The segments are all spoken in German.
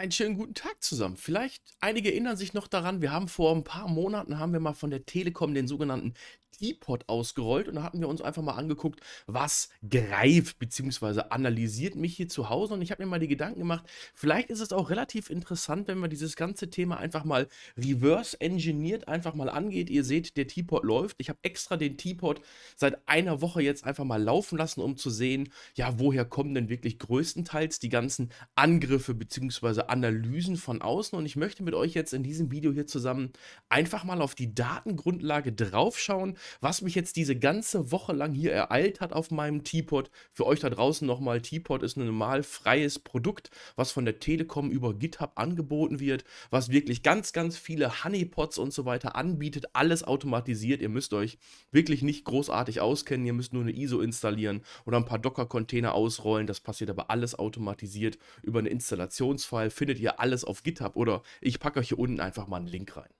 Einen schönen guten Tag zusammen. Vielleicht einige erinnern sich noch daran, wir haben vor ein paar Monaten haben wir mal von der Telekom den sogenannten Teapot ausgerollt und da hatten wir uns einfach mal angeguckt, was greift, bzw. analysiert mich hier zu Hause. Und ich habe mir mal die Gedanken gemacht, vielleicht ist es auch relativ interessant, wenn man dieses ganze Thema einfach mal reverse-engineert einfach mal angeht. Ihr seht, der Teapot läuft. Ich habe extra den Teapot seit einer Woche jetzt einfach mal laufen lassen, um zu sehen, ja, woher kommen denn wirklich größtenteils die ganzen Angriffe, bzw. Analysen von außen. Und ich möchte mit euch jetzt in diesem Video hier zusammen einfach mal auf die Datengrundlage draufschauen was mich jetzt diese ganze Woche lang hier ereilt hat auf meinem Teapot. Für euch da draußen nochmal, Teapot ist ein normal freies Produkt, was von der Telekom über GitHub angeboten wird, was wirklich ganz, ganz viele Honeypots und so weiter anbietet, alles automatisiert. Ihr müsst euch wirklich nicht großartig auskennen, ihr müsst nur eine ISO installieren oder ein paar Docker-Container ausrollen. Das passiert aber alles automatisiert über einen Installationsfile. Findet ihr alles auf GitHub oder ich packe euch hier unten einfach mal einen Link rein.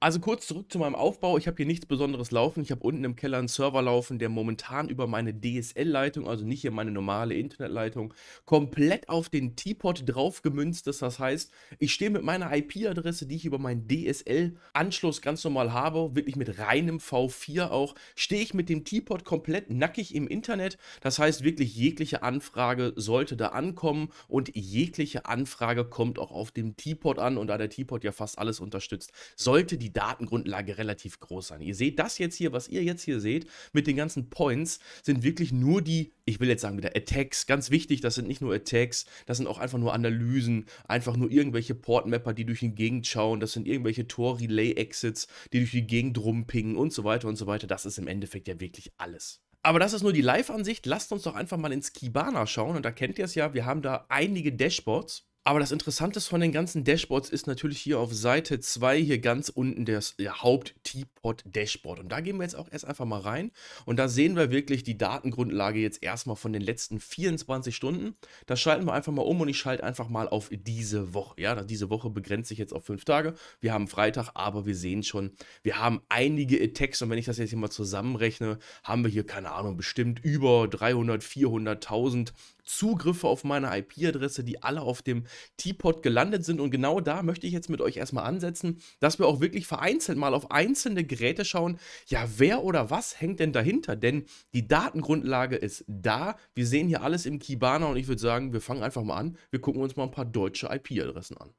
Also kurz zurück zu meinem Aufbau. Ich habe hier nichts Besonderes laufen. Ich habe unten im Keller einen Server laufen, der momentan über meine DSL-Leitung, also nicht hier meine normale Internetleitung, komplett auf den Teapot draufgemünzt ist. Das heißt, ich stehe mit meiner IP-Adresse, die ich über meinen DSL-Anschluss ganz normal habe, wirklich mit reinem V4 auch, stehe ich mit dem Teapot komplett nackig im Internet. Das heißt, wirklich jegliche Anfrage sollte da ankommen und jegliche Anfrage kommt auch auf dem Teapot an. Und da der Teapot ja fast alles unterstützt, sollte die die Datengrundlage relativ groß sein. Ihr seht das jetzt hier, was ihr jetzt hier seht, mit den ganzen Points, sind wirklich nur die, ich will jetzt sagen wieder Attacks, ganz wichtig, das sind nicht nur Attacks, das sind auch einfach nur Analysen, einfach nur irgendwelche Portmapper, die durch die Gegend schauen, das sind irgendwelche Tor-Relay-Exits, die durch die Gegend rumpingen und so weiter und so weiter. Das ist im Endeffekt ja wirklich alles. Aber das ist nur die Live-Ansicht. Lasst uns doch einfach mal ins Kibana schauen. Und da kennt ihr es ja, wir haben da einige Dashboards. Aber das Interessante von den ganzen Dashboards ist natürlich hier auf Seite 2 hier ganz unten das ja, Haupt-Teapot-Dashboard. Und da gehen wir jetzt auch erst einfach mal rein. Und da sehen wir wirklich die Datengrundlage jetzt erstmal von den letzten 24 Stunden. Das schalten wir einfach mal um und ich schalte einfach mal auf diese Woche. Ja, diese Woche begrenzt sich jetzt auf fünf Tage. Wir haben Freitag, aber wir sehen schon, wir haben einige Attacks. Und wenn ich das jetzt hier mal zusammenrechne, haben wir hier, keine Ahnung, bestimmt über 300, 400.000 Zugriffe auf meine IP-Adresse, die alle auf dem Teapot gelandet sind. Und genau da möchte ich jetzt mit euch erstmal ansetzen, dass wir auch wirklich vereinzelt mal auf einzelne Geräte schauen. Ja, wer oder was hängt denn dahinter? Denn die Datengrundlage ist da. Wir sehen hier alles im Kibana und ich würde sagen, wir fangen einfach mal an. Wir gucken uns mal ein paar deutsche IP-Adressen an.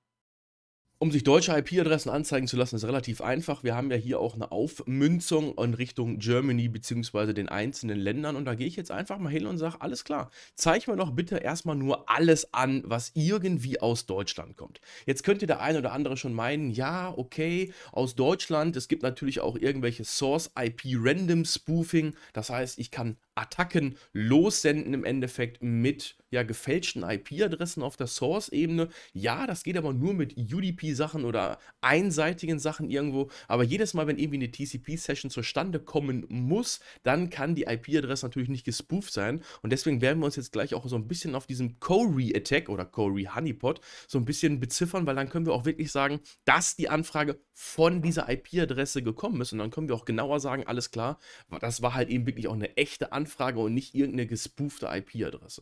Um sich deutsche IP-Adressen anzeigen zu lassen, ist relativ einfach. Wir haben ja hier auch eine Aufmünzung in Richtung Germany bzw. den einzelnen Ländern. Und da gehe ich jetzt einfach mal hin und sage, alles klar, zeig mir doch bitte erstmal nur alles an, was irgendwie aus Deutschland kommt. Jetzt könnte der eine oder andere schon meinen, ja, okay, aus Deutschland. Es gibt natürlich auch irgendwelche Source-IP-Random-Spoofing. Das heißt, ich kann Attacken lossenden im Endeffekt mit ja, gefälschten IP-Adressen auf der Source-Ebene. Ja, das geht aber nur mit UDP-Sachen oder einseitigen Sachen irgendwo. Aber jedes Mal, wenn irgendwie eine TCP-Session zustande kommen muss, dann kann die IP-Adresse natürlich nicht gespooft sein. Und deswegen werden wir uns jetzt gleich auch so ein bisschen auf diesem Corey-Attack oder Corey-Honeypot so ein bisschen beziffern, weil dann können wir auch wirklich sagen, dass die Anfrage von dieser IP-Adresse gekommen ist. Und dann können wir auch genauer sagen, alles klar, das war halt eben wirklich auch eine echte Anfrage Anfrage und nicht irgendeine gespoofte IP-Adresse.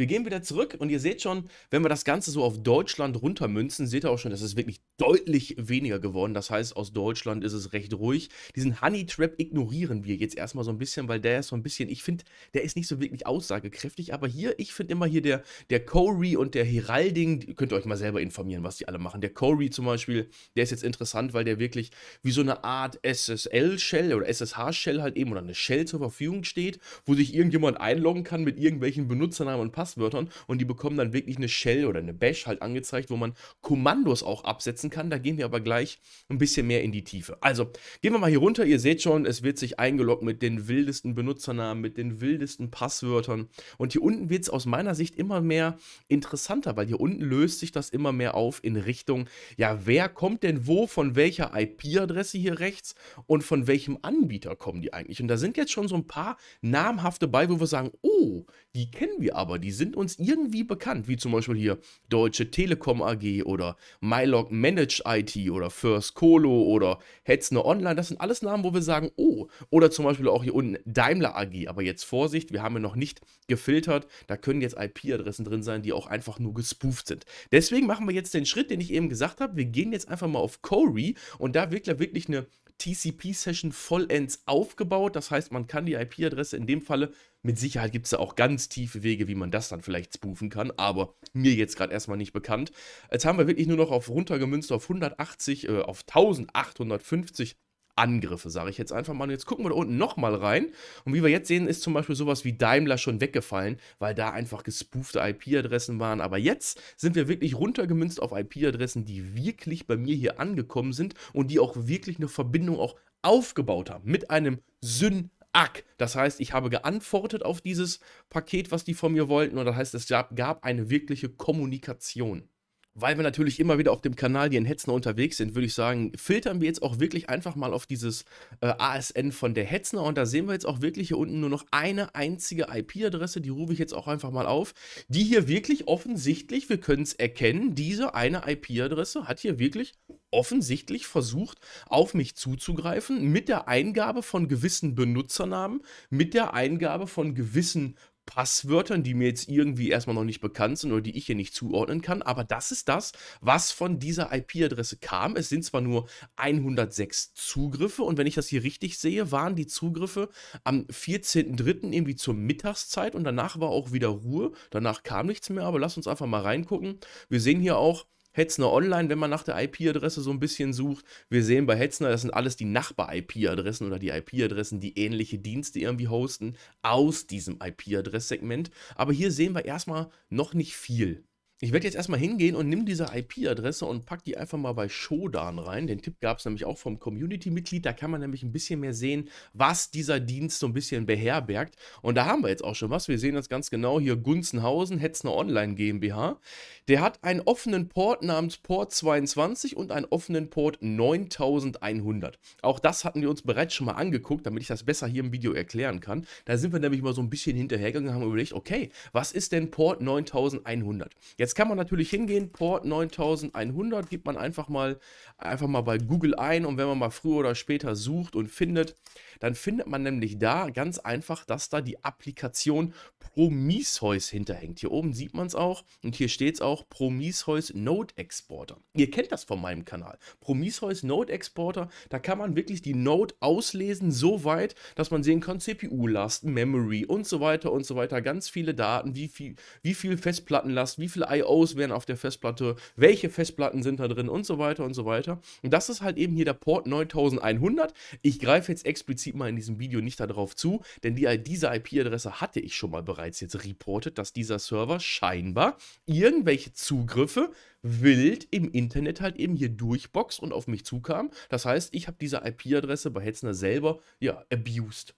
Wir gehen wieder zurück und ihr seht schon, wenn wir das Ganze so auf Deutschland runtermünzen, seht ihr auch schon, es ist wirklich deutlich weniger geworden. Das heißt, aus Deutschland ist es recht ruhig. Diesen Honey Trap ignorieren wir jetzt erstmal so ein bisschen, weil der ist so ein bisschen, ich finde, der ist nicht so wirklich aussagekräftig, aber hier, ich finde immer hier der, der Corey und der Heralding, könnt ihr euch mal selber informieren, was die alle machen. Der Corey zum Beispiel, der ist jetzt interessant, weil der wirklich wie so eine Art SSL-Shell oder SSH-Shell halt eben oder eine Shell zur Verfügung steht, wo sich irgendjemand einloggen kann mit irgendwelchen Benutzernamen und Passwort Passwörtern und die bekommen dann wirklich eine Shell oder eine Bash halt angezeigt, wo man Kommandos auch absetzen kann. Da gehen wir aber gleich ein bisschen mehr in die Tiefe. Also gehen wir mal hier runter. Ihr seht schon, es wird sich eingeloggt mit den wildesten Benutzernamen, mit den wildesten Passwörtern. Und hier unten wird es aus meiner Sicht immer mehr interessanter, weil hier unten löst sich das immer mehr auf in Richtung, ja, wer kommt denn wo, von welcher IP-Adresse hier rechts und von welchem Anbieter kommen die eigentlich? Und da sind jetzt schon so ein paar namhafte bei, wo wir sagen, oh, die kennen wir aber, die sind sind uns irgendwie bekannt, wie zum Beispiel hier Deutsche Telekom AG oder MyLog Managed IT oder First Colo oder Hetzner Online. Das sind alles Namen, wo wir sagen, oh, oder zum Beispiel auch hier unten Daimler AG. Aber jetzt Vorsicht, wir haben ja noch nicht gefiltert. Da können jetzt IP-Adressen drin sein, die auch einfach nur gespooft sind. Deswegen machen wir jetzt den Schritt, den ich eben gesagt habe. Wir gehen jetzt einfach mal auf Corey und da wirklich, wirklich eine TCP-Session vollends aufgebaut. Das heißt, man kann die IP-Adresse in dem Falle, mit Sicherheit gibt es da auch ganz tiefe Wege, wie man das dann vielleicht spoofen kann, aber mir jetzt gerade erstmal nicht bekannt. Jetzt haben wir wirklich nur noch auf runtergemünzt auf 180, äh, auf 1850 Angriffe, sage ich jetzt einfach mal. Und jetzt gucken wir da unten nochmal rein. Und wie wir jetzt sehen, ist zum Beispiel sowas wie Daimler schon weggefallen, weil da einfach gespoofte IP-Adressen waren. Aber jetzt sind wir wirklich runtergemünzt auf IP-Adressen, die wirklich bei mir hier angekommen sind und die auch wirklich eine Verbindung auch aufgebaut haben mit einem Syn Ack. Das heißt, ich habe geantwortet auf dieses Paket, was die von mir wollten, und das heißt, es gab, gab eine wirkliche Kommunikation weil wir natürlich immer wieder auf dem Kanal, die in Hetzner unterwegs sind, würde ich sagen, filtern wir jetzt auch wirklich einfach mal auf dieses äh, ASN von der Hetzner und da sehen wir jetzt auch wirklich hier unten nur noch eine einzige IP-Adresse, die rufe ich jetzt auch einfach mal auf, die hier wirklich offensichtlich, wir können es erkennen, diese eine IP-Adresse hat hier wirklich offensichtlich versucht, auf mich zuzugreifen mit der Eingabe von gewissen Benutzernamen, mit der Eingabe von gewissen Passwörtern, die mir jetzt irgendwie erstmal noch nicht bekannt sind oder die ich hier nicht zuordnen kann. Aber das ist das, was von dieser IP-Adresse kam. Es sind zwar nur 106 Zugriffe und wenn ich das hier richtig sehe, waren die Zugriffe am 14.03. irgendwie zur Mittagszeit und danach war auch wieder Ruhe. Danach kam nichts mehr, aber lass uns einfach mal reingucken. Wir sehen hier auch, Hetzner Online, wenn man nach der IP-Adresse so ein bisschen sucht. Wir sehen bei Hetzner, das sind alles die Nachbar-IP-Adressen oder die IP-Adressen, die ähnliche Dienste irgendwie hosten aus diesem IP-Adresssegment. Aber hier sehen wir erstmal noch nicht viel. Ich werde jetzt erstmal hingehen und nimm diese IP-Adresse und pack die einfach mal bei Shodan rein. Den Tipp gab es nämlich auch vom Community-Mitglied. Da kann man nämlich ein bisschen mehr sehen, was dieser Dienst so ein bisschen beherbergt. Und da haben wir jetzt auch schon was. Wir sehen das ganz genau hier. Gunzenhausen, Hetzner Online GmbH. Der hat einen offenen Port namens Port 22 und einen offenen Port 9100. Auch das hatten wir uns bereits schon mal angeguckt, damit ich das besser hier im Video erklären kann. Da sind wir nämlich mal so ein bisschen hinterhergegangen und haben überlegt, okay, was ist denn Port 9100? Jetzt Jetzt kann man natürlich hingehen, Port 9100, gibt man einfach mal, einfach mal bei Google ein und wenn man mal früher oder später sucht und findet, dann findet man nämlich da ganz einfach, dass da die Applikation Prometheus hinterhängt. Hier oben sieht man es auch und hier steht es auch Prometheus Node Exporter. Ihr kennt das von meinem Kanal. Prometheus Node Exporter, da kann man wirklich die Node auslesen, so weit, dass man sehen kann, cpu last Memory und so weiter und so weiter, ganz viele Daten, wie viel, wie viel Festplattenlast, wie viele IOs werden auf der Festplatte, welche Festplatten sind da drin und so weiter und so weiter. Und das ist halt eben hier der Port 9100. Ich greife jetzt explizit zieht mal in diesem Video nicht darauf zu, denn die, diese IP-Adresse hatte ich schon mal bereits jetzt reportet, dass dieser Server scheinbar irgendwelche Zugriffe wild im Internet halt eben hier durchboxt und auf mich zukam. Das heißt, ich habe diese IP-Adresse bei Hetzner selber, ja, abused.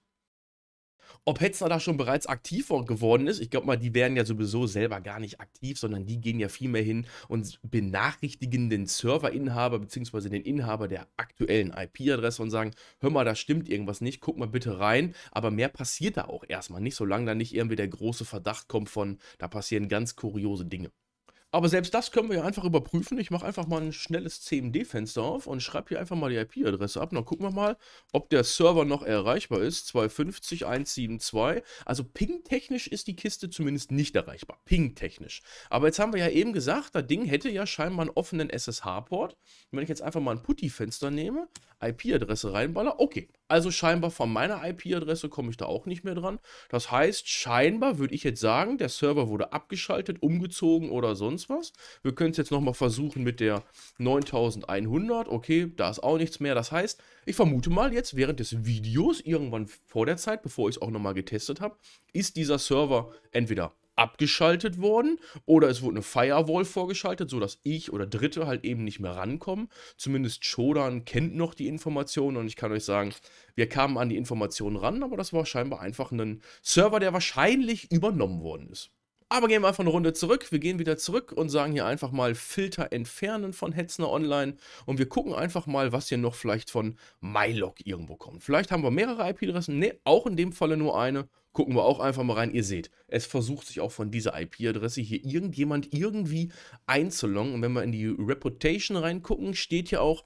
Ob Hetzner da schon bereits aktiv geworden ist, ich glaube mal, die werden ja sowieso selber gar nicht aktiv, sondern die gehen ja vielmehr hin und benachrichtigen den Serverinhaber bzw. den Inhaber der aktuellen IP-Adresse und sagen, hör mal, da stimmt irgendwas nicht, guck mal bitte rein. Aber mehr passiert da auch erstmal nicht, solange da nicht irgendwie der große Verdacht kommt von, da passieren ganz kuriose Dinge. Aber selbst das können wir ja einfach überprüfen. Ich mache einfach mal ein schnelles CMD-Fenster auf und schreibe hier einfach mal die IP-Adresse ab. Dann gucken wir mal, ob der Server noch erreichbar ist. 250.172. Also ping-technisch ist die Kiste zumindest nicht erreichbar. Ping-technisch. Aber jetzt haben wir ja eben gesagt, das Ding hätte ja scheinbar einen offenen SSH-Port. Wenn ich jetzt einfach mal ein Putty-Fenster nehme, IP-Adresse reinballer, okay, also scheinbar von meiner IP-Adresse komme ich da auch nicht mehr dran. Das heißt, scheinbar würde ich jetzt sagen, der Server wurde abgeschaltet, umgezogen oder sonst was. Wir können es jetzt nochmal versuchen mit der 9100. Okay, da ist auch nichts mehr. Das heißt, ich vermute mal jetzt während des Videos, irgendwann vor der Zeit, bevor ich es auch nochmal getestet habe, ist dieser Server entweder abgeschaltet worden oder es wurde eine Firewall vorgeschaltet, sodass ich oder Dritte halt eben nicht mehr rankommen. Zumindest Shodan kennt noch die Informationen und ich kann euch sagen, wir kamen an die Informationen ran, aber das war scheinbar einfach ein Server, der wahrscheinlich übernommen worden ist. Aber gehen wir einfach eine Runde zurück. Wir gehen wieder zurück und sagen hier einfach mal Filter entfernen von Hetzner Online. Und wir gucken einfach mal, was hier noch vielleicht von MyLog irgendwo kommt. Vielleicht haben wir mehrere IP-Adressen. Ne, auch in dem Falle nur eine. Gucken wir auch einfach mal rein. Ihr seht, es versucht sich auch von dieser IP-Adresse hier irgendjemand irgendwie einzuloggen. Und wenn wir in die Reputation reingucken, steht hier auch,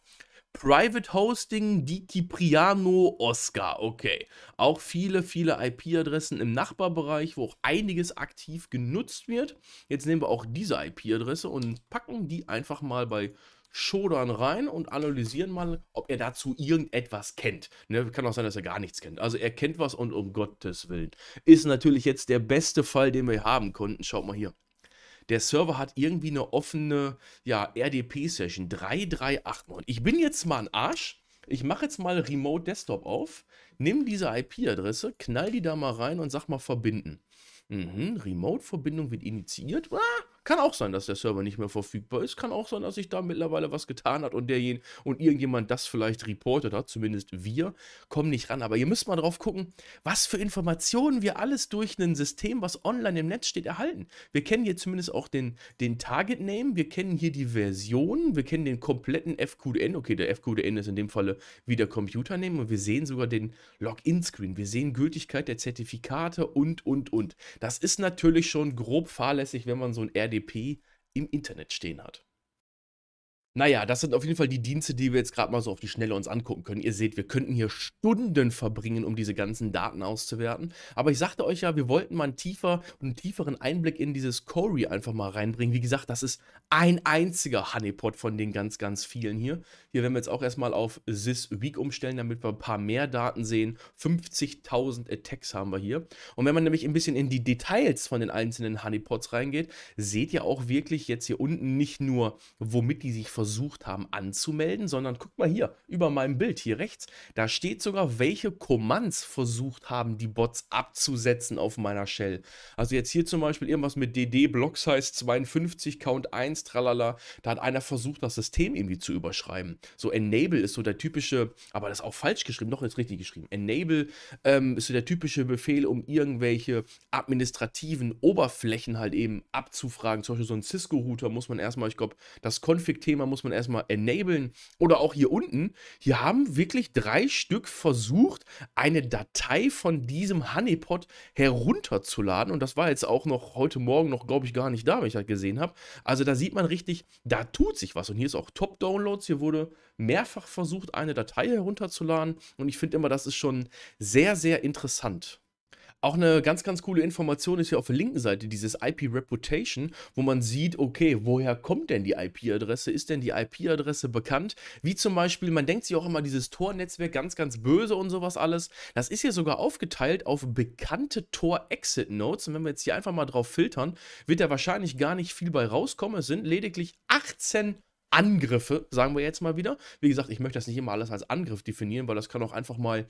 Private Hosting Dikipriano Oscar. Okay. Auch viele, viele IP-Adressen im Nachbarbereich, wo auch einiges aktiv genutzt wird. Jetzt nehmen wir auch diese IP-Adresse und packen die einfach mal bei Shodan rein und analysieren mal, ob er dazu irgendetwas kennt. Ne, kann auch sein, dass er gar nichts kennt. Also er kennt was und um Gottes Willen. Ist natürlich jetzt der beste Fall, den wir haben konnten. Schaut mal hier. Der Server hat irgendwie eine offene ja, RDP-Session 3389. Ich bin jetzt mal ein Arsch. Ich mache jetzt mal Remote Desktop auf, nimm diese IP-Adresse, knall die da mal rein und sag mal verbinden. Mhm, Remote-Verbindung wird initiiert. Ah, kann auch sein, dass der Server nicht mehr verfügbar ist. Kann auch sein, dass sich da mittlerweile was getan hat und derjenige und irgendjemand das vielleicht reportet hat. Zumindest wir kommen nicht ran. Aber ihr müsst mal drauf gucken, was für Informationen wir alles durch ein System, was online im Netz steht, erhalten. Wir kennen hier zumindest auch den, den Target Name. Wir kennen hier die Version. Wir kennen den kompletten FQDN. Okay, der FQDN ist in dem Falle wie der Computer nehmen und wir sehen sogar den Login-Screen. Wir sehen Gültigkeit der Zertifikate und, und, und. Das ist natürlich schon grob fahrlässig, wenn man so ein RD IDP im Internet stehen hat. Naja, das sind auf jeden Fall die Dienste, die wir jetzt gerade mal so auf die Schnelle uns angucken können. Ihr seht, wir könnten hier Stunden verbringen, um diese ganzen Daten auszuwerten. Aber ich sagte euch ja, wir wollten mal einen, tiefer, einen tieferen Einblick in dieses Corey einfach mal reinbringen. Wie gesagt, das ist ein einziger Honeypot von den ganz, ganz vielen hier. Hier werden wir jetzt auch erstmal auf This Week umstellen, damit wir ein paar mehr Daten sehen. 50.000 Attacks haben wir hier. Und wenn man nämlich ein bisschen in die Details von den einzelnen Honeypots reingeht, seht ihr auch wirklich jetzt hier unten nicht nur, womit die sich versuchen, versucht haben anzumelden, sondern guck mal hier, über meinem Bild hier rechts, da steht sogar, welche Commands versucht haben, die Bots abzusetzen auf meiner Shell. Also jetzt hier zum Beispiel irgendwas mit DD, Block Size 52, Count 1, tralala, da hat einer versucht, das System irgendwie zu überschreiben. So Enable ist so der typische, aber das ist auch falsch geschrieben, doch jetzt richtig geschrieben. Enable ähm, ist so der typische Befehl, um irgendwelche administrativen Oberflächen halt eben abzufragen. Zum Beispiel so ein Cisco-Router muss man erstmal, ich glaube, das Config-Thema muss muss man erstmal enablen. Oder auch hier unten, hier haben wirklich drei Stück versucht, eine Datei von diesem Honeypot herunterzuladen. Und das war jetzt auch noch heute Morgen noch, glaube ich, gar nicht da, wenn ich das gesehen habe. Also da sieht man richtig, da tut sich was. Und hier ist auch Top-Downloads. Hier wurde mehrfach versucht, eine Datei herunterzuladen. Und ich finde immer, das ist schon sehr, sehr interessant. Auch eine ganz, ganz coole Information ist hier auf der linken Seite dieses IP Reputation, wo man sieht, okay, woher kommt denn die IP-Adresse? Ist denn die IP-Adresse bekannt? Wie zum Beispiel, man denkt sich auch immer dieses Tor-Netzwerk ganz, ganz böse und sowas alles. Das ist hier sogar aufgeteilt auf bekannte Tor-Exit-Nodes. Und wenn wir jetzt hier einfach mal drauf filtern, wird da wahrscheinlich gar nicht viel bei rauskommen. Es sind lediglich 18 Angriffe, sagen wir jetzt mal wieder. Wie gesagt, ich möchte das nicht immer alles als Angriff definieren, weil das kann auch einfach mal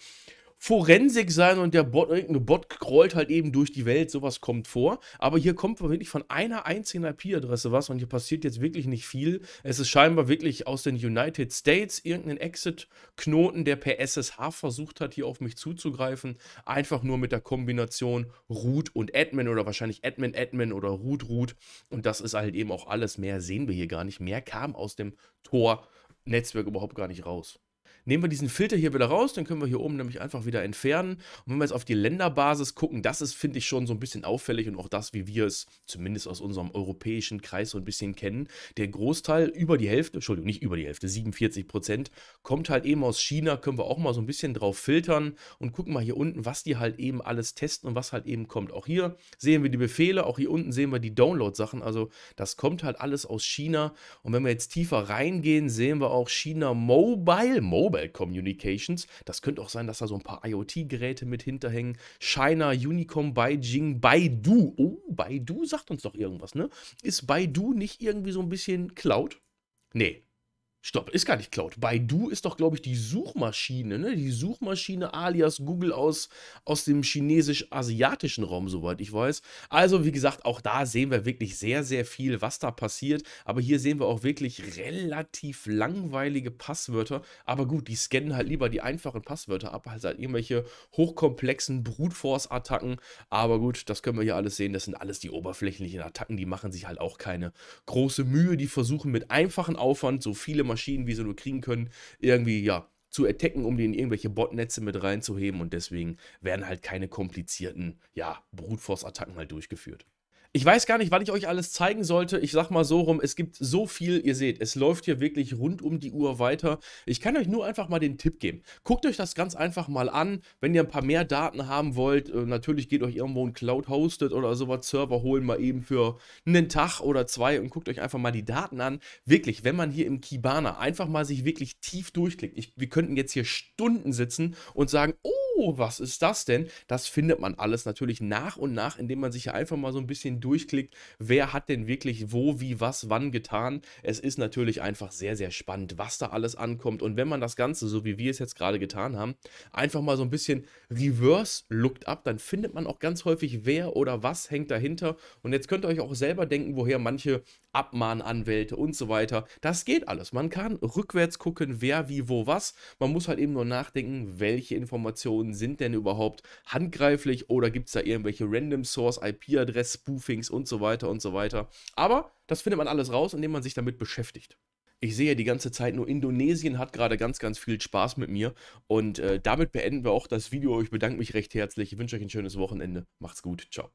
Forensik sein und der Bot, irgendeine Bot crawlt halt eben durch die Welt, sowas kommt vor. Aber hier kommt wirklich von einer einzigen IP-Adresse was und hier passiert jetzt wirklich nicht viel. Es ist scheinbar wirklich aus den United States irgendein Exit-Knoten, der per SSH versucht hat, hier auf mich zuzugreifen. Einfach nur mit der Kombination Root und Admin oder wahrscheinlich Admin, Admin oder Root, Root. Und das ist halt eben auch alles. Mehr sehen wir hier gar nicht. Mehr kam aus dem Tor-Netzwerk überhaupt gar nicht raus. Nehmen wir diesen Filter hier wieder raus, den können wir hier oben nämlich einfach wieder entfernen. Und wenn wir jetzt auf die Länderbasis gucken, das ist, finde ich, schon so ein bisschen auffällig und auch das, wie wir es zumindest aus unserem europäischen Kreis so ein bisschen kennen. Der Großteil, über die Hälfte, Entschuldigung, nicht über die Hälfte, 47 Prozent, kommt halt eben aus China, können wir auch mal so ein bisschen drauf filtern und gucken mal hier unten, was die halt eben alles testen und was halt eben kommt. Auch hier sehen wir die Befehle, auch hier unten sehen wir die Download-Sachen, also das kommt halt alles aus China. Und wenn wir jetzt tiefer reingehen, sehen wir auch China Mobile, Mobile, Mobile Communications. Das könnte auch sein, dass da so ein paar IoT-Geräte mit hinterhängen. China, Unicom, Beijing, Baidu. Oh, Baidu sagt uns doch irgendwas, ne? Ist Baidu nicht irgendwie so ein bisschen Cloud? Nee, Stopp, ist gar nicht Cloud. Baidu ist doch, glaube ich, die Suchmaschine, ne? Die Suchmaschine alias Google aus, aus dem chinesisch-asiatischen Raum, soweit ich weiß. Also, wie gesagt, auch da sehen wir wirklich sehr, sehr viel, was da passiert. Aber hier sehen wir auch wirklich relativ langweilige Passwörter. Aber gut, die scannen halt lieber die einfachen Passwörter ab, als halt irgendwelche hochkomplexen Brute Force-Attacken. Aber gut, das können wir hier alles sehen. Das sind alles die oberflächlichen Attacken. Die machen sich halt auch keine große Mühe. Die versuchen mit einfachen Aufwand so viele Maschinen Maschinen, wie sie nur kriegen können, irgendwie, ja, zu attacken, um die in irgendwelche Botnetze mit reinzuheben und deswegen werden halt keine komplizierten, ja, Brutforce-Attacken halt durchgeführt. Ich weiß gar nicht, wann ich euch alles zeigen sollte. Ich sag mal so rum, es gibt so viel, ihr seht, es läuft hier wirklich rund um die Uhr weiter. Ich kann euch nur einfach mal den Tipp geben. Guckt euch das ganz einfach mal an, wenn ihr ein paar mehr Daten haben wollt. Äh, natürlich geht euch irgendwo ein Cloud-Hosted oder sowas Server holen, mal eben für einen Tag oder zwei und guckt euch einfach mal die Daten an. Wirklich, wenn man hier im Kibana einfach mal sich wirklich tief durchklickt. Ich, wir könnten jetzt hier Stunden sitzen und sagen, oh, was ist das denn? Das findet man alles natürlich nach und nach, indem man sich hier einfach mal so ein bisschen durchklickt durchklickt, wer hat denn wirklich wo, wie, was, wann getan. Es ist natürlich einfach sehr, sehr spannend, was da alles ankommt. Und wenn man das Ganze, so wie wir es jetzt gerade getan haben, einfach mal so ein bisschen reverse looked up, dann findet man auch ganz häufig, wer oder was hängt dahinter. Und jetzt könnt ihr euch auch selber denken, woher manche Abmahnanwälte und so weiter. Das geht alles. Man kann rückwärts gucken, wer, wie, wo, was. Man muss halt eben nur nachdenken, welche Informationen sind denn überhaupt handgreiflich oder gibt es da irgendwelche Random Source IP-Adress-Spoofing? Loadings und so weiter und so weiter. Aber das findet man alles raus, indem man sich damit beschäftigt. Ich sehe die ganze Zeit nur, Indonesien hat gerade ganz, ganz viel Spaß mit mir. Und äh, damit beenden wir auch das Video. Ich bedanke mich recht herzlich. Ich wünsche euch ein schönes Wochenende. Macht's gut. Ciao.